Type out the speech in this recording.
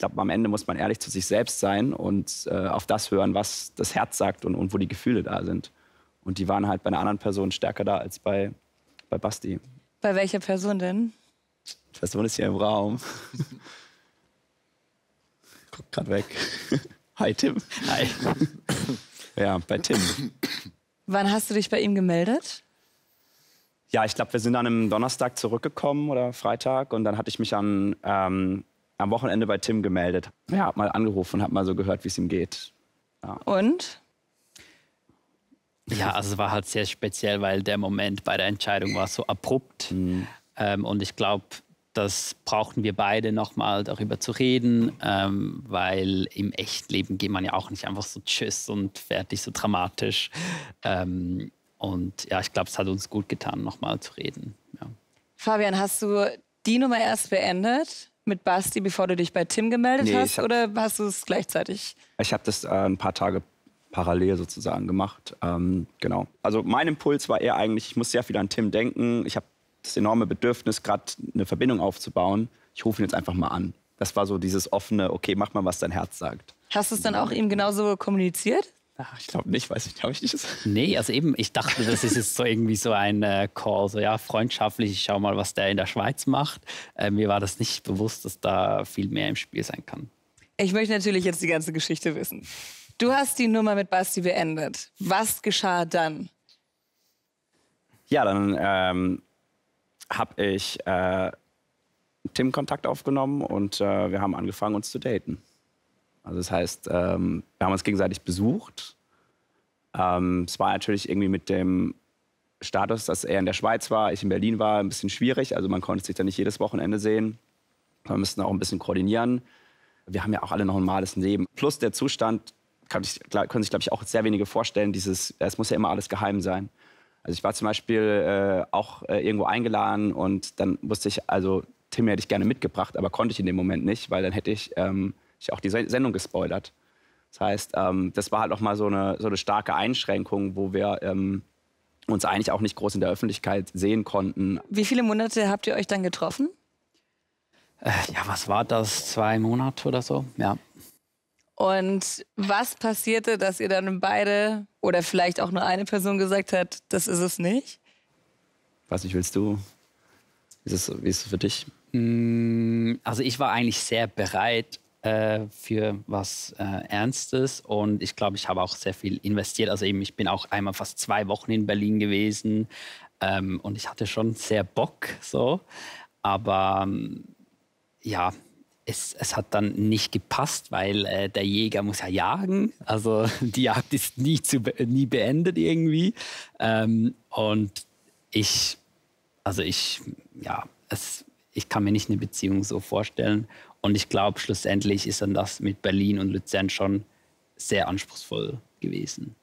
glaube, am Ende muss man ehrlich zu sich selbst sein und äh, auf das hören, was das Herz sagt und, und, wo die Gefühle da sind. Und die waren halt bei einer anderen Person stärker da als bei, bei Basti. Bei welcher Person denn? Die Person ist hier im Raum. Guck gerade weg. Hi, Tim. Hi. ja, bei Tim. Wann hast du dich bei ihm gemeldet? Ja, ich glaube, wir sind an einem Donnerstag zurückgekommen oder Freitag und dann hatte ich mich an ähm, am Wochenende bei Tim gemeldet. Ja, hab mal angerufen und hab mal so gehört, wie es ihm geht. Ja. Und? Ja, also es war halt sehr speziell, weil der Moment bei der Entscheidung war so abrupt. Mhm. Ähm, und ich glaube, das brauchten wir beide nochmal darüber zu reden, ähm, weil im echten Leben geht man ja auch nicht einfach so tschüss und fertig, so dramatisch. Ähm, und ja, ich glaube, es hat uns gut getan, nochmal zu reden. Ja. Fabian, hast du die Nummer erst beendet? mit Basti, bevor du dich bei Tim gemeldet nee, hast? Hab, oder hast du es gleichzeitig? Ich habe das äh, ein paar Tage parallel sozusagen gemacht. Ähm, genau. Also mein Impuls war eher eigentlich, ich muss sehr viel an Tim denken. Ich habe das enorme Bedürfnis, gerade eine Verbindung aufzubauen. Ich rufe ihn jetzt einfach mal an. Das war so dieses offene, okay, mach mal, was dein Herz sagt. Hast du es dann auch ihm genauso kommuniziert? Ich glaube nicht, weiß ich glaube ich nicht. Nee, also eben, ich dachte, das ist jetzt so irgendwie so ein äh, Call, so ja, freundschaftlich, ich schau mal, was der in der Schweiz macht. Äh, mir war das nicht bewusst, dass da viel mehr im Spiel sein kann. Ich möchte natürlich jetzt die ganze Geschichte wissen. Du hast die Nummer mit Basti beendet. Was geschah dann? Ja, dann ähm, habe ich äh, Tim Kontakt aufgenommen und äh, wir haben angefangen, uns zu daten. Also das heißt, ähm, wir haben uns gegenseitig besucht. Ähm, es war natürlich irgendwie mit dem Status, dass er in der Schweiz war, ich in Berlin war, ein bisschen schwierig. Also man konnte sich da nicht jedes Wochenende sehen. Wir mussten auch ein bisschen koordinieren. Wir haben ja auch alle noch ein normales Leben. Plus der Zustand, kann ich, können sich, glaube ich, auch sehr wenige vorstellen, dieses, es muss ja immer alles geheim sein. Also ich war zum Beispiel äh, auch äh, irgendwo eingeladen und dann wusste ich, also Tim hätte ich gerne mitgebracht, aber konnte ich in dem Moment nicht, weil dann hätte ich ähm, ich auch die Sendung gespoilert. Das heißt, ähm, das war halt auch mal so eine, so eine starke Einschränkung, wo wir ähm, uns eigentlich auch nicht groß in der Öffentlichkeit sehen konnten. Wie viele Monate habt ihr euch dann getroffen? Äh, ja, was war das? Zwei Monate oder so, ja. Und was passierte, dass ihr dann beide oder vielleicht auch nur eine Person gesagt hat, das ist es nicht? Was nicht willst du? ist es, wie ist es für dich? Mm, also ich war eigentlich sehr bereit, äh, für was äh, Ernstes und ich glaube, ich habe auch sehr viel investiert. Also eben, ich bin auch einmal fast zwei Wochen in Berlin gewesen ähm, und ich hatte schon sehr Bock so, aber ähm, ja, es, es, hat dann nicht gepasst, weil äh, der Jäger muss ja jagen. Also die Jagd ist nie, zu, nie beendet irgendwie. Ähm, und ich, also ich, ja, es, ich kann mir nicht eine Beziehung so vorstellen. Und ich glaube, schlussendlich ist dann das mit Berlin und Luzern schon sehr anspruchsvoll gewesen.